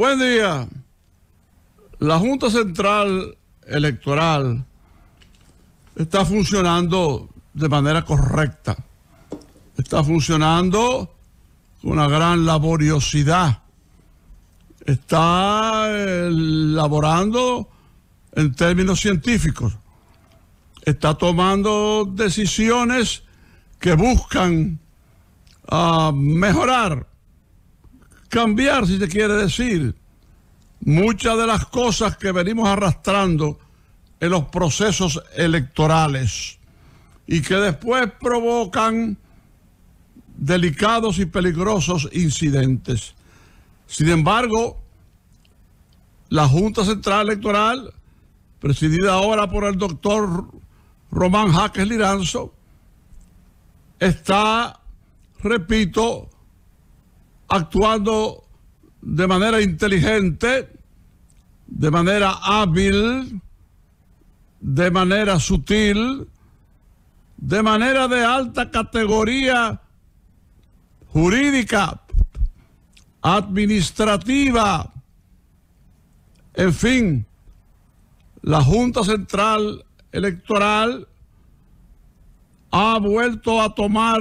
Buen día. La Junta Central Electoral está funcionando de manera correcta. Está funcionando con una gran laboriosidad. Está eh, laborando en términos científicos. Está tomando decisiones que buscan ah, mejorar cambiar, si se quiere decir, muchas de las cosas que venimos arrastrando en los procesos electorales y que después provocan delicados y peligrosos incidentes. Sin embargo, la Junta Central Electoral, presidida ahora por el doctor Román Jaques Liranzo, está, repito, actuando de manera inteligente, de manera hábil, de manera sutil, de manera de alta categoría jurídica, administrativa, en fin, la Junta Central Electoral ha vuelto a tomar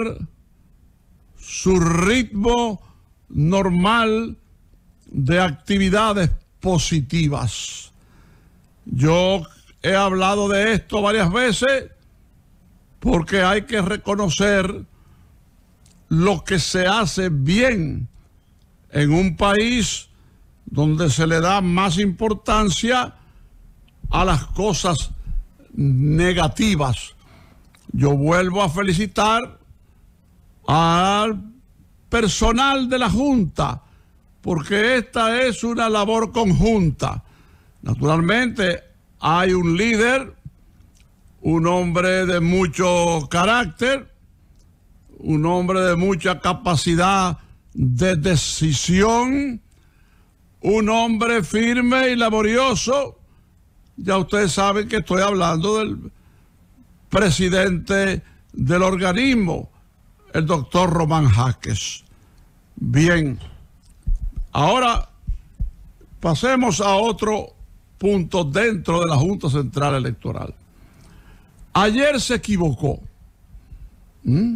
su ritmo normal de actividades positivas. Yo he hablado de esto varias veces porque hay que reconocer lo que se hace bien en un país donde se le da más importancia a las cosas negativas. Yo vuelvo a felicitar al personal de la Junta, porque esta es una labor conjunta. Naturalmente, hay un líder, un hombre de mucho carácter, un hombre de mucha capacidad de decisión, un hombre firme y laborioso. Ya ustedes saben que estoy hablando del presidente del organismo el doctor Román Jaques. Bien, ahora pasemos a otro punto dentro de la Junta Central Electoral. Ayer se equivocó. ¿Mm?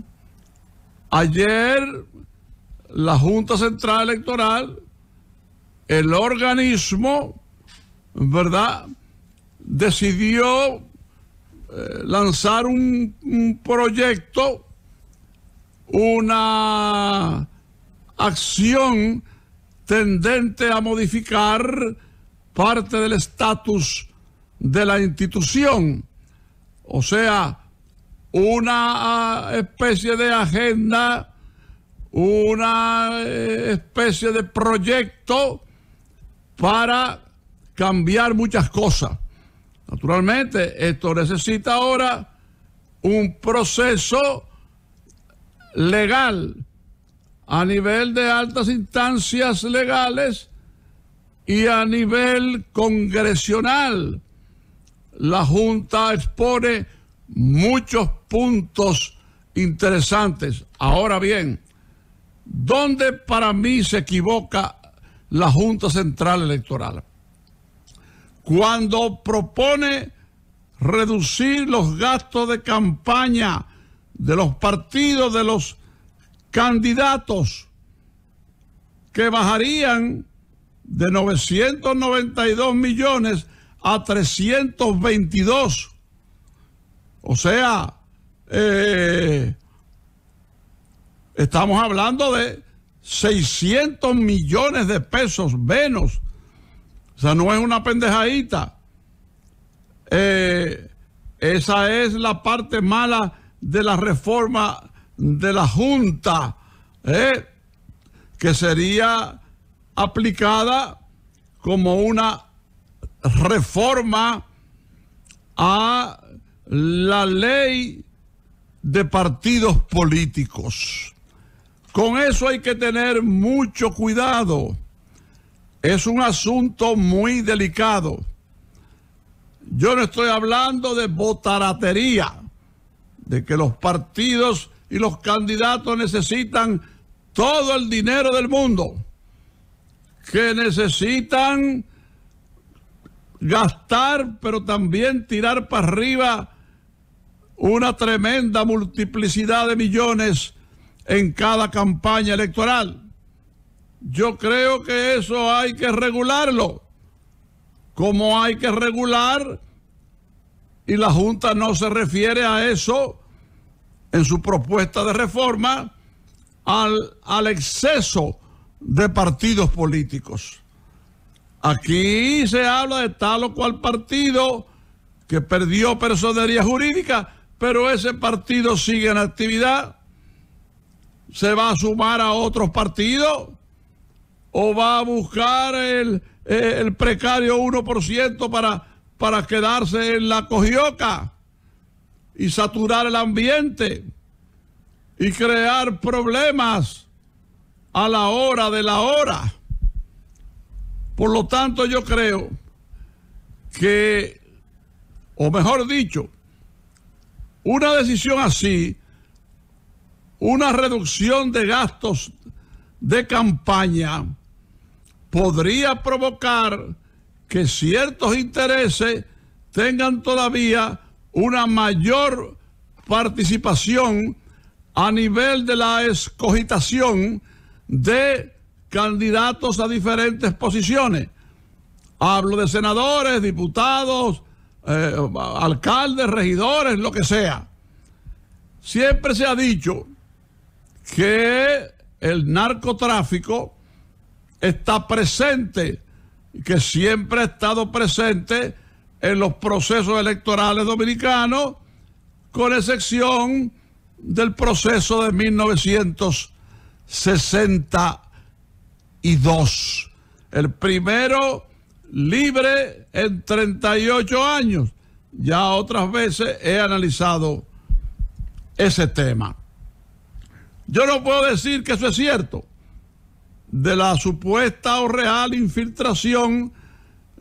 Ayer la Junta Central Electoral, el organismo, ¿verdad? Decidió eh, lanzar un proyecto una acción tendente a modificar parte del estatus de la institución, o sea, una eh, especie de agenda, una eh, especie de proyecto para cambiar muchas cosas. Naturalmente, esto necesita ahora un proceso legal a nivel de altas instancias legales y a nivel congresional. La Junta expone muchos puntos interesantes. Ahora bien, ¿dónde para mí se equivoca la Junta Central Electoral? Cuando propone reducir los gastos de campaña de los partidos, de los candidatos que bajarían de 992 millones a 322. O sea, eh, estamos hablando de 600 millones de pesos menos. O sea, no es una pendejadita. Eh, esa es la parte mala de la reforma de la Junta, ¿eh? que sería aplicada como una reforma a la ley de partidos políticos. Con eso hay que tener mucho cuidado. Es un asunto muy delicado. Yo no estoy hablando de botaratería de que los partidos y los candidatos necesitan todo el dinero del mundo, que necesitan gastar, pero también tirar para arriba una tremenda multiplicidad de millones en cada campaña electoral. Yo creo que eso hay que regularlo, como hay que regular, y la Junta no se refiere a eso en su propuesta de reforma al, exceso de partidos políticos. Aquí se habla de tal o cual partido que perdió personería jurídica, pero ese partido sigue en actividad. ¿Se va a sumar a otros partidos? ¿O va a buscar el, el precario 1% para, para quedarse en la cojioca? y saturar el ambiente y crear problemas a la hora de la hora. Por lo tanto, yo creo que, o mejor dicho, una decisión así, una reducción de gastos de campaña, podría provocar que ciertos intereses tengan todavía una mayor participación a nivel de la escogitación de candidatos a diferentes posiciones. Hablo de senadores, diputados, eh, alcaldes, regidores, lo que sea. Siempre se ha dicho que el narcotráfico está presente, que siempre ha estado presente en los procesos electorales dominicanos, con excepción del proceso de 1962. El primero libre en 38 años. Ya otras veces he analizado ese tema. Yo no puedo decir que eso es cierto. De la supuesta o real infiltración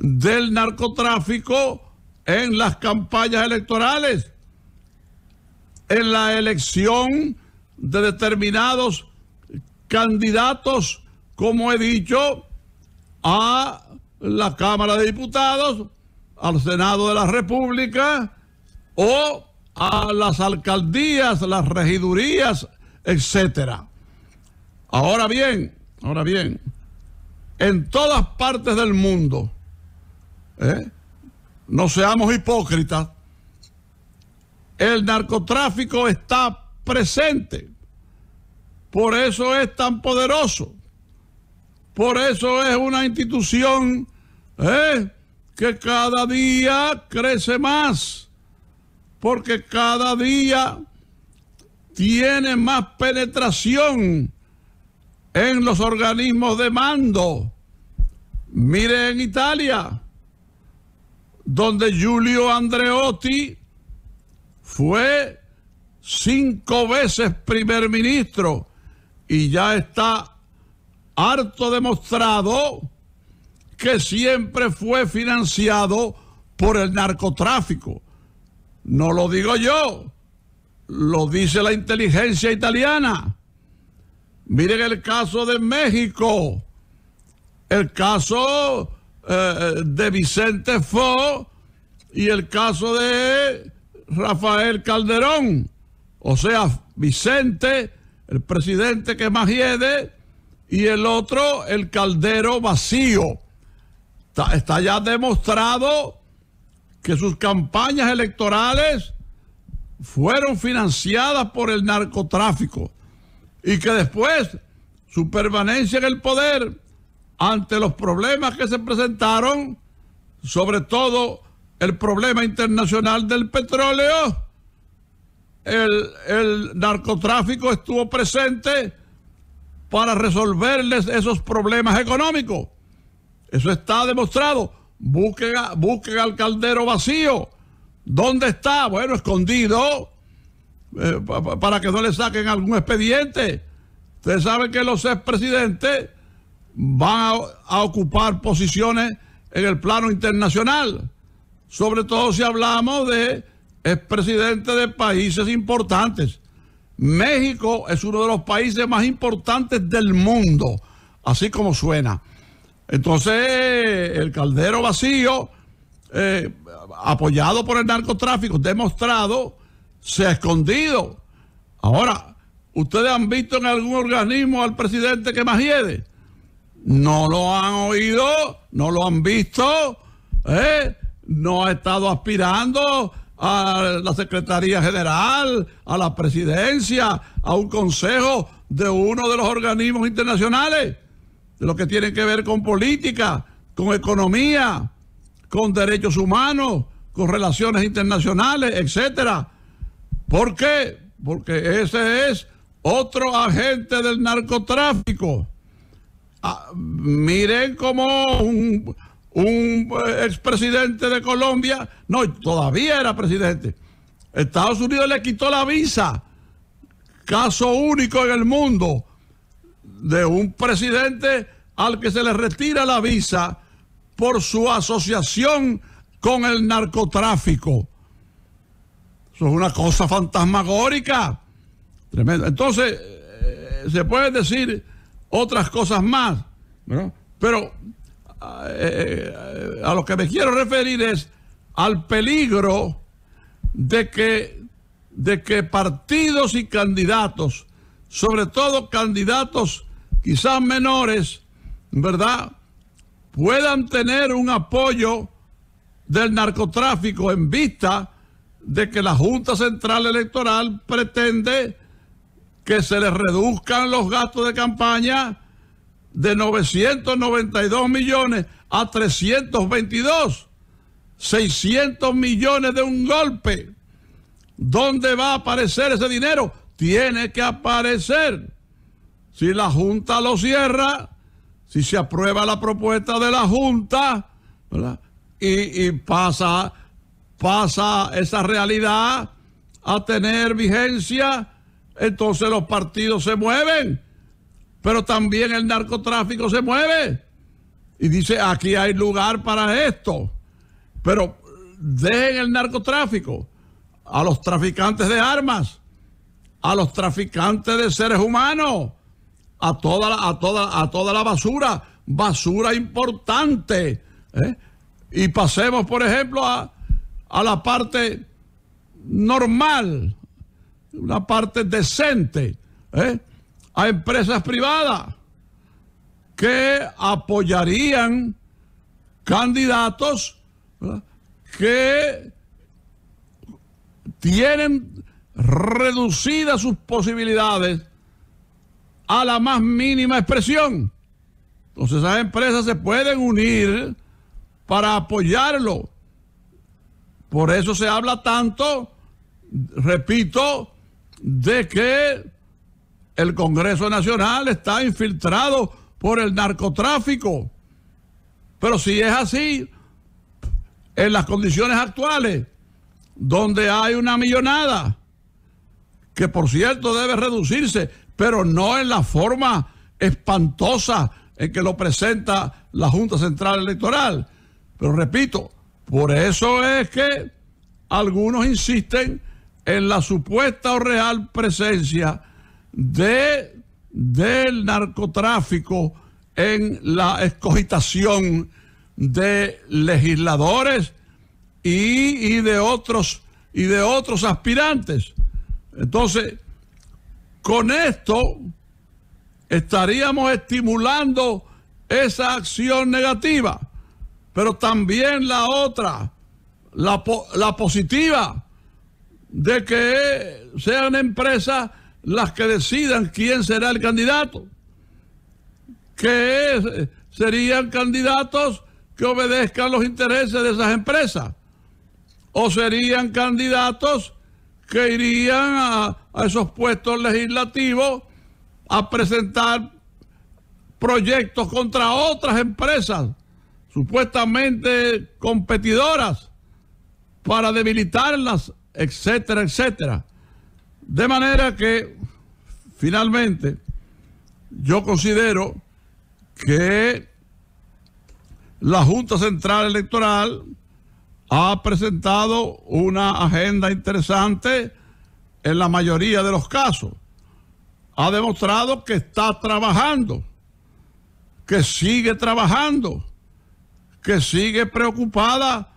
del narcotráfico en las campañas electorales, en la elección de determinados candidatos, como he dicho, a la Cámara de Diputados, al Senado de la República o a las alcaldías, las regidurías, etcétera. Ahora bien, ahora bien, en todas partes del mundo, ¿Eh? No seamos hipócritas. El narcotráfico está presente. Por eso es tan poderoso. Por eso es una institución ¿eh? que cada día crece más. Porque cada día tiene más penetración en los organismos de mando. Mire en Italia, donde Giulio Andreotti fue cinco veces primer ministro y ya está harto demostrado que siempre fue financiado por el narcotráfico. No lo digo yo, lo dice la inteligencia italiana. Miren el caso de México, el caso eh, de Vicente Fo y el caso de Rafael Calderón. O sea, Vicente, el presidente que más hiede, y el otro, el caldero vacío. está ya demostrado que sus campañas electorales fueron financiadas por el narcotráfico y que después su permanencia en el poder ante los problemas que se presentaron, sobre todo el problema internacional del petróleo, el, narcotráfico estuvo presente para resolverles esos problemas económicos. Eso está demostrado. Busquen, al caldero vacío. ¿Dónde está? Bueno, escondido, eh, para que no le saquen algún expediente. Ustedes saben que los expresidentes van a, ocupar posiciones en el plano internacional, sobre todo si hablamos de expresidentes de países importantes. México es uno de los países más importantes del mundo, así como suena. Entonces, el caldero vacío, eh, apoyado por el narcotráfico, demostrado, se ha escondido. Ahora, ¿ustedes han visto en algún organismo al presidente que más hiede? no lo han oído, no lo han visto, ¿eh? no ha estado aspirando a la Secretaría General, a la presidencia, a un consejo de uno de los organismos internacionales, de lo que tienen que ver con política, con economía, con derechos humanos, con relaciones internacionales, etcétera. ¿Por qué? Porque ese es otro agente del narcotráfico Ah, miren cómo un, un expresidente de Colombia, no, todavía era presidente, Estados Unidos le quitó la visa, caso único en el mundo, de un presidente al que se le retira la visa por su asociación con el narcotráfico. Eso es una cosa fantasmagórica. Tremendo. Entonces, eh, se puede decir otras cosas más. Pero ah, eh, eh, a lo que me quiero referir es al peligro de que, de que partidos y candidatos, sobre todo candidatos quizás menores, ¿verdad?, puedan tener un apoyo del narcotráfico en vista de que la Junta Central Electoral pretende que se les reduzcan los gastos de campaña de 992 millones a 322, 600 millones de un golpe. ¿Dónde va a aparecer ese dinero? Tiene que aparecer. Si la Junta lo cierra, si se aprueba la propuesta de la Junta, Y, pasa, pasa esa realidad a tener vigencia entonces los partidos se mueven, pero también el narcotráfico se mueve. Y dice, aquí hay lugar para esto, pero dejen el narcotráfico a los traficantes de armas, a los traficantes de seres humanos, a toda la, toda, a toda la basura, basura importante. ¿eh? Y pasemos, por ejemplo, a, a la parte normal una parte decente ¿eh? a empresas privadas que apoyarían candidatos que tienen reducidas sus posibilidades a la más mínima expresión. Entonces esas empresas se pueden unir para apoyarlo. Por eso se habla tanto, repito, de que el Congreso Nacional está infiltrado por el narcotráfico. Pero si es así, en las condiciones actuales, donde hay una millonada, que por cierto debe reducirse, pero no en la forma espantosa en que lo presenta la Junta Central Electoral. Pero repito, por eso es que algunos insisten en la supuesta o real presencia de, del narcotráfico en la escogitación de legisladores y, de otros y de otros aspirantes. Entonces, con esto estaríamos estimulando esa acción negativa, pero también la otra, la, la positiva de que sean empresas las que decidan quién será el candidato, que serían candidatos que obedezcan los intereses de esas empresas, o serían candidatos que irían a, esos puestos legislativos a presentar proyectos contra otras empresas supuestamente competidoras para debilitarlas etcétera, etcétera. De manera que, finalmente, yo considero que la Junta Central Electoral ha presentado una agenda interesante en la mayoría de los casos. Ha demostrado que está trabajando, que sigue trabajando, que sigue preocupada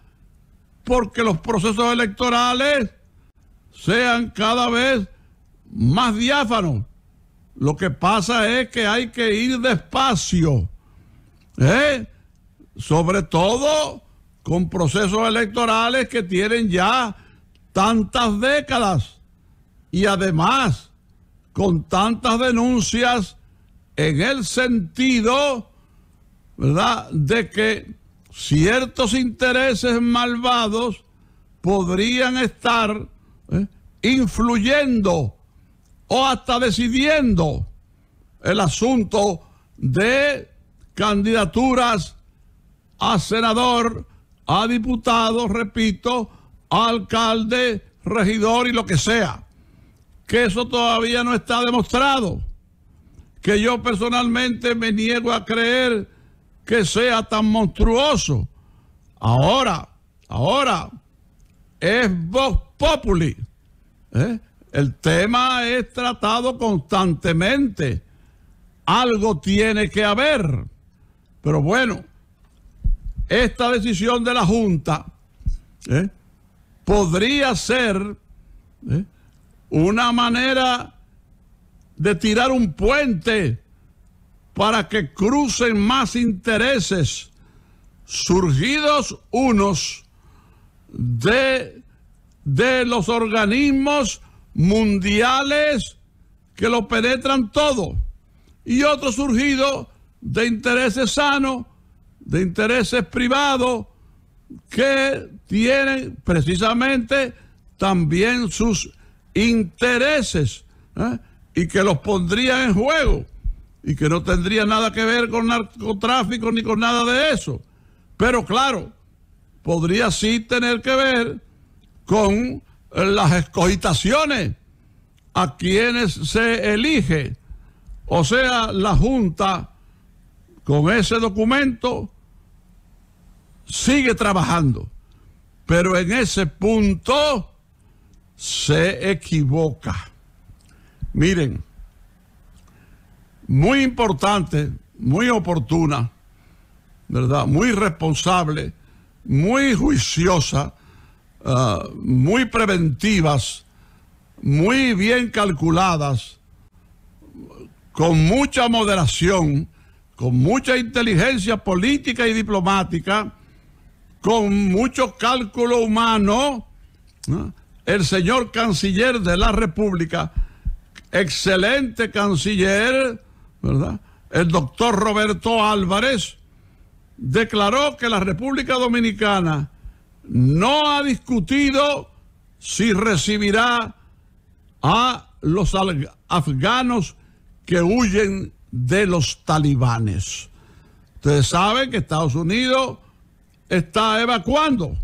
porque los procesos electorales sean cada vez más diáfanos. Lo que pasa es que hay que ir despacio, ¿eh? sobre todo con procesos electorales que tienen ya tantas décadas y además con tantas denuncias en el sentido, ¿verdad?, de que ciertos intereses malvados podrían estar ¿eh? influyendo o hasta decidiendo el asunto de candidaturas a senador, a diputado, repito, a alcalde, regidor y lo que sea. Que eso todavía no está demostrado. Que yo personalmente me niego a creer que sea tan monstruoso. Ahora, ahora es Vox Populi. ¿eh? El tema es tratado constantemente. Algo tiene que haber. Pero bueno, esta decisión de la Junta ¿eh? podría ser ¿eh? una manera de tirar un puente para que crucen más intereses surgidos unos de, de los organismos mundiales que lo penetran todo y otros surgidos de intereses sanos, de intereses privados que tienen precisamente también sus intereses ¿eh? y que los pondrían en juego y que no tendría nada que ver con narcotráfico ni con nada de eso. Pero claro, podría sí tener que ver con eh, las escogitaciones a quienes se elige. O sea, la Junta con ese documento sigue trabajando, pero en ese punto se equivoca. Miren muy importante, muy oportuna, ¿verdad? Muy responsable, muy juiciosa, ah, muy preventivas, muy bien calculadas, con mucha moderación, con mucha inteligencia política y diplomática, con mucho cálculo humano, el señor canciller de la República, excelente canciller, el doctor Roberto Álvarez declaró que la República Dominicana no ha discutido si recibirá a los afganos que huyen de los talibanes. Ustedes saben que Estados Unidos está evacuando.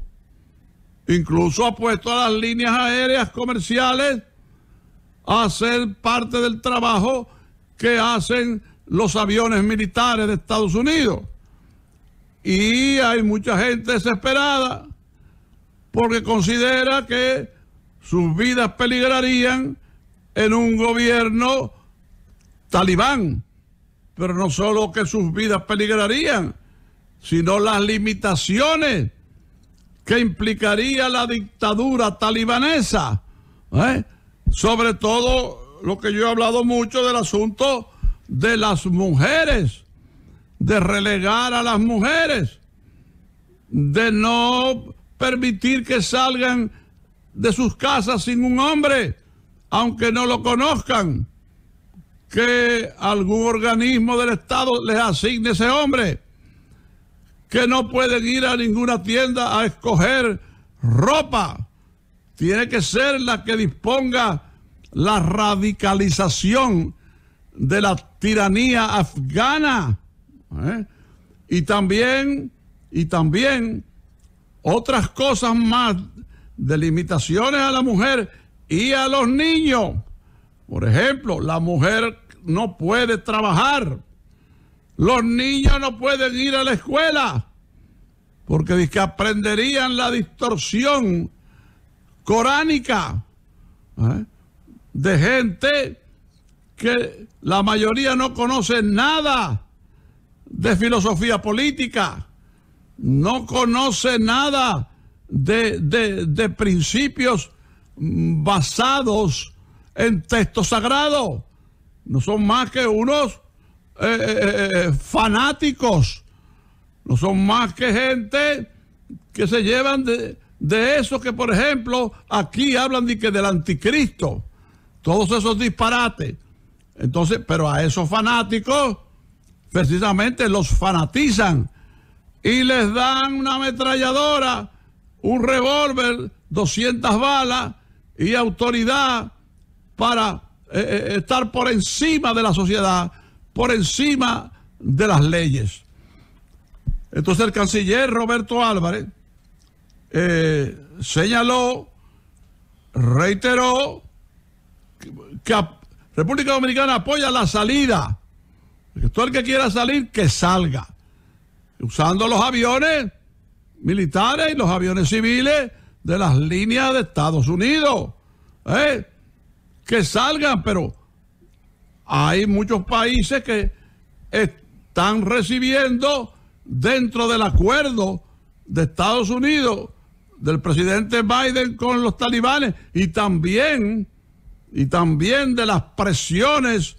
Incluso ha puesto a las líneas aéreas comerciales a hacer parte del trabajo que hacen los aviones militares de Estados Unidos. Y hay mucha gente desesperada porque considera que sus vidas peligrarían en un gobierno talibán. Pero no solo que sus vidas peligrarían, sino las limitaciones que implicaría la dictadura talibanesa, ¿eh? sobre todo lo que yo he hablado mucho del asunto de las mujeres, de relegar a las mujeres, de no permitir que salgan de sus casas sin un hombre, aunque no lo conozcan, que algún organismo del Estado les asigne ese hombre, que no pueden ir a ninguna tienda a escoger ropa, tiene que ser la que disponga la radicalización de la tiranía afgana. ¿eh? Y también, y también otras cosas más de limitaciones a la mujer y a los niños. Por ejemplo, la mujer no puede trabajar. Los niños no pueden ir a la escuela porque que aprenderían la distorsión coránica. ¿eh? de gente que la mayoría no conoce nada de filosofía política, no conoce nada de, principios basados en textos sagrados. No son más que unos eh, eh, eh, fanáticos, no son más que gente que se llevan de, de eso que, por ejemplo, aquí hablan de que del anticristo todos esos disparates. Entonces, pero a esos fanáticos, precisamente los fanatizan y les dan una ametralladora, un revólver, 200 balas y autoridad para eh, eh, estar por encima de la sociedad, por encima de las leyes. Entonces el canciller Roberto Álvarez eh, señaló, reiteró que República Dominicana apoya la salida. todo el que quiera salir, que salga. Usando los aviones militares y los aviones civiles de las líneas de Estados Unidos. ¿eh? Que salgan, pero hay muchos países que están recibiendo dentro del acuerdo de Estados Unidos, del presidente Biden con los talibanes y también y también de las presiones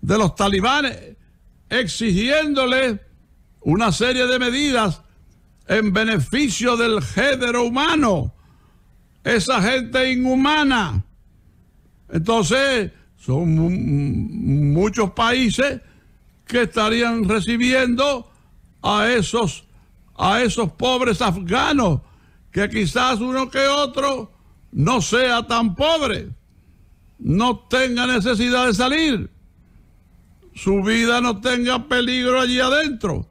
de los talibanes, exigiéndole una serie de medidas en beneficio del género humano, esa gente inhumana. Entonces, son muchos países que estarían recibiendo a esos, a esos pobres afganos, que quizás uno que otro no sea tan pobre no tenga necesidad de salir, su vida no tenga peligro allí adentro,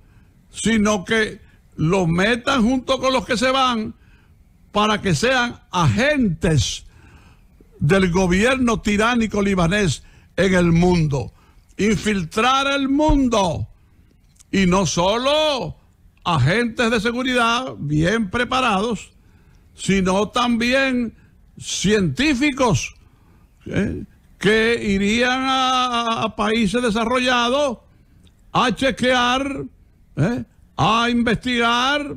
sino que los metan junto con los que se van para que sean agentes del gobierno tiránico libanés en el mundo. Infiltrar el mundo y no solo agentes de seguridad bien preparados, sino también científicos ¿Eh? que irían a, países desarrollados a chequear, ¿eh? a investigar,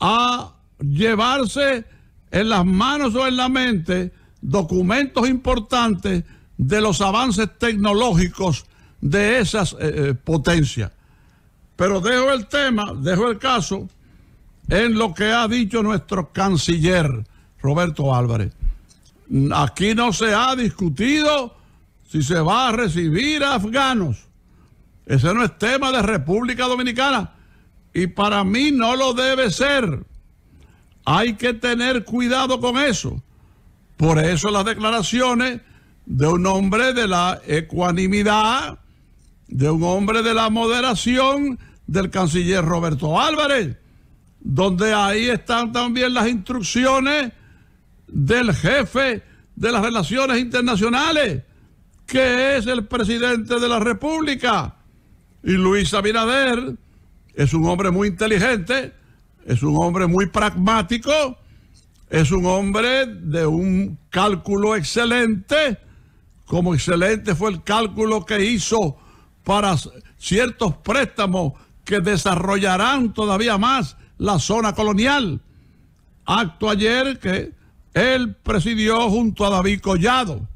a llevarse en las manos o en la mente documentos importantes de los avances tecnológicos de esas eh, potencias. Pero dejo el tema, dejo el caso en lo que ha dicho nuestro canciller Roberto Álvarez. Aquí no se ha discutido si se va a recibir a afganos. Ese no es tema de República Dominicana y para mí no lo debe ser. Hay que tener cuidado con eso. Por eso las declaraciones de un hombre de la ecuanimidad, de un hombre de la moderación, del canciller Roberto Álvarez, donde ahí están también las instrucciones del jefe de las relaciones internacionales, que es el presidente de la República. Y Luis Abinader es un hombre muy inteligente, es un hombre muy pragmático, es un hombre de un cálculo excelente, como excelente fue el cálculo que hizo para ciertos préstamos que desarrollarán todavía más la zona colonial. Acto ayer que él presidió junto a David Collado,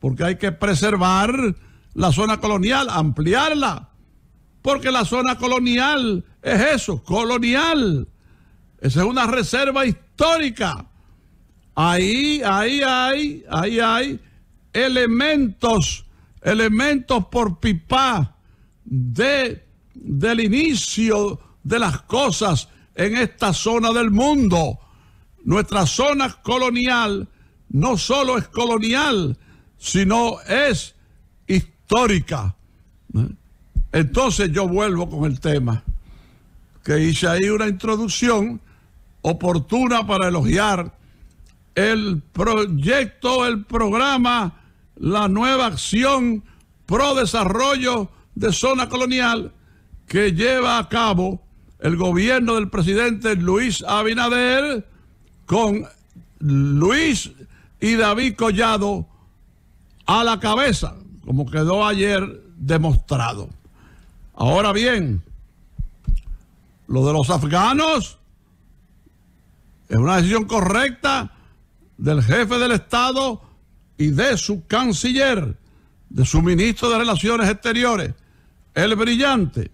porque hay que preservar la zona colonial, ampliarla, porque la zona colonial es eso, colonial. Esa es una reserva histórica. Ahí, ahí hay, ahí hay elementos, elementos por pipa de, del inicio de las cosas en esta zona del mundo. Nuestra zona colonial no solo es colonial, sino es histórica. Entonces yo vuelvo con el tema, que hice ahí una introducción oportuna para elogiar el proyecto, el programa, la nueva acción pro desarrollo de zona colonial que lleva a cabo el gobierno del presidente Luis Abinader con Luis y David Collado a la cabeza, como quedó ayer demostrado. Ahora bien, lo de los afganos es una decisión correcta del jefe del Estado y de su canciller, de su ministro de Relaciones Exteriores, el brillante,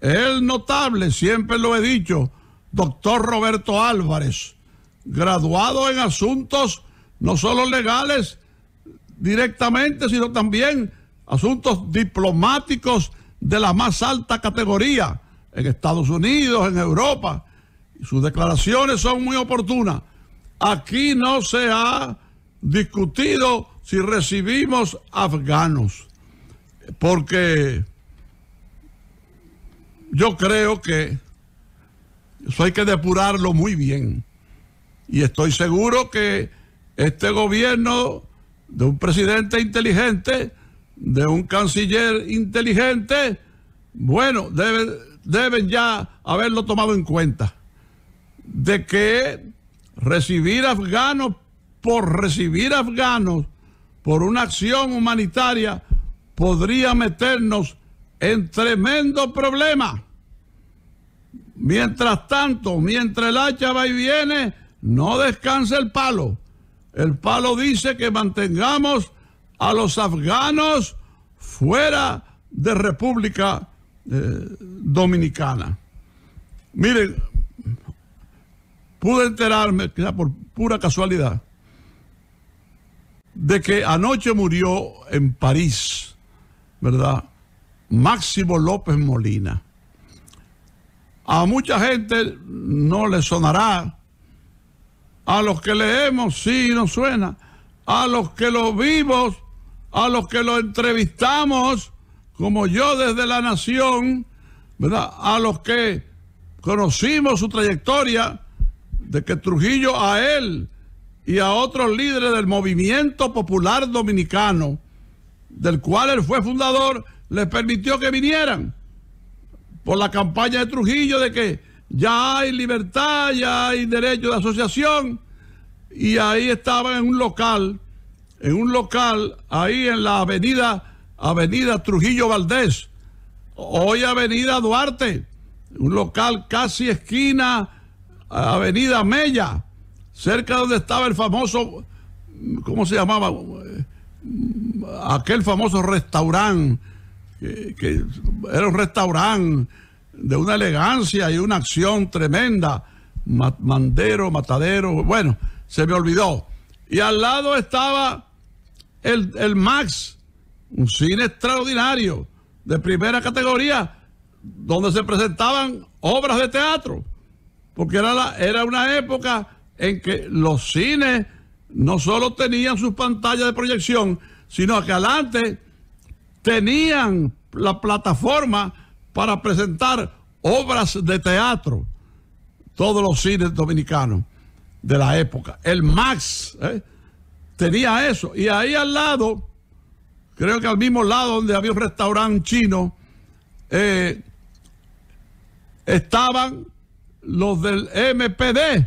el notable, siempre lo he dicho, doctor Roberto Álvarez graduado en asuntos no solo legales directamente, sino también asuntos diplomáticos de la más alta categoría en Estados Unidos, en Europa. Sus declaraciones son muy oportunas. Aquí no se ha discutido si recibimos afganos, porque yo creo que eso hay que depurarlo muy bien. Y estoy seguro que este gobierno de un presidente inteligente, de un canciller inteligente, bueno, deben ya haberlo tomado en cuenta. De que recibir afganos por recibir afganos, por una acción humanitaria, podría meternos en tremendo problema. Mientras tanto, mientras el hacha va y viene, no descansa el palo. El palo dice que mantengamos a los afganos fuera de República eh, Dominicana. Miren, pude enterarme, quizá por pura casualidad, de que anoche murió en París, ¿verdad? Máximo López Molina. A mucha gente no le sonará a los que leemos, sí, nos suena. A los que lo vimos, a los que lo entrevistamos, como yo desde la Nación, ¿verdad? A los que conocimos su trayectoria, de que Trujillo a él y a otros líderes del movimiento popular dominicano, del cual él fue fundador, les permitió que vinieran por la campaña de Trujillo de que ya hay libertad, ya hay derecho de asociación, y ahí estaban en un local, en un local, ahí en la avenida, avenida Trujillo Valdés, hoy avenida Duarte, un local casi esquina, avenida Mella, cerca donde estaba el famoso, ¿cómo se llamaba? Aquel famoso restaurante, que era un restaurante de una elegancia y una acción tremenda. Mandero, matadero, bueno, se me olvidó. Y al lado estaba el, el Max, un cine extraordinario, de primera categoría, donde se presentaban obras de teatro, porque era, la, era una época en que los cines no solo tenían sus pantallas de proyección, sino que adelante tenían la plataforma para presentar obras de teatro, todos los cines dominicanos de la época. El Max ¿eh? tenía eso. Y ahí al lado, creo que al mismo lado donde había un restaurante chino, eh, estaban los del MPD.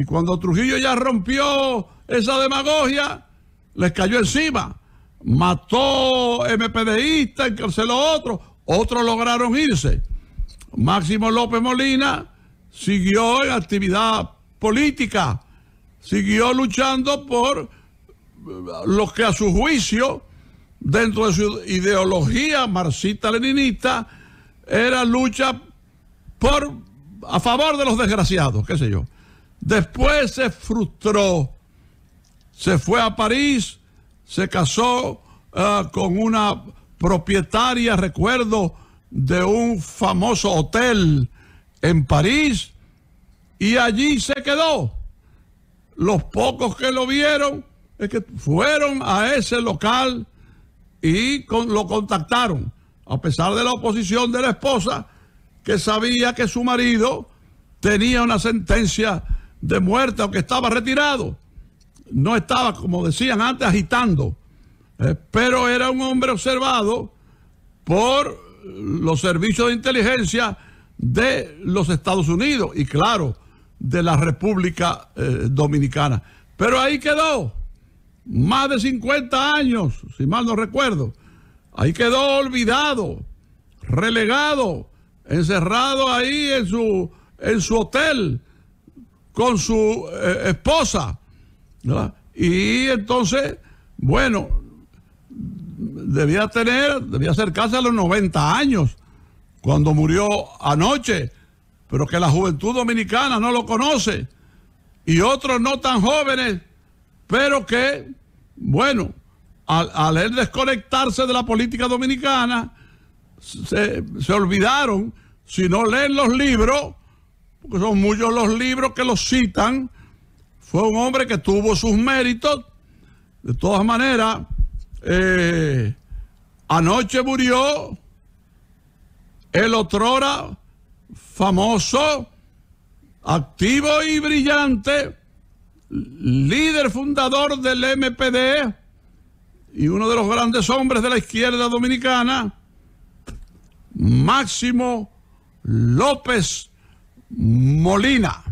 Y cuando Trujillo ya rompió esa demagogia, les cayó encima. Mató MPDista, encarceló otro, otros lograron irse. Máximo López Molina siguió en actividad política, siguió luchando por eh, Lo que a su juicio, dentro de su ideología marxista-leninista, era lucha por, a favor de los desgraciados, qué sé yo. Después se frustró, se fue a París, se casó eh, con una propietaria, recuerdo, de un famoso hotel en París y allí se quedó. Los pocos que lo vieron es que fueron a ese local y lo contactaron, a pesar de la oposición de la esposa, que sabía que su marido tenía una sentencia de muerte o que estaba retirado. No estaba, como decían antes, agitando. Eh, pero era un hombre observado por los servicios de inteligencia de los Estados Unidos y claro, de la República eh, Dominicana. Pero ahí quedó, más de 50 años, si mal no recuerdo, ahí quedó olvidado, relegado, encerrado ahí en su, en su hotel con su eh, esposa. Y entonces, bueno, debía tener, debía acercarse a los 90 años cuando murió anoche, pero que la juventud dominicana no lo conoce. Y otros no tan jóvenes, pero que, bueno, al, desconectarse de la política dominicana, se, se olvidaron, si no leen los libros, porque son muchos los libros que los citan, fue un hombre que tuvo sus méritos, de todas maneras eh, anoche murió el otrora famoso, activo y brillante, líder fundador del MPD y uno de los grandes hombres de la izquierda dominicana, Máximo López Molina.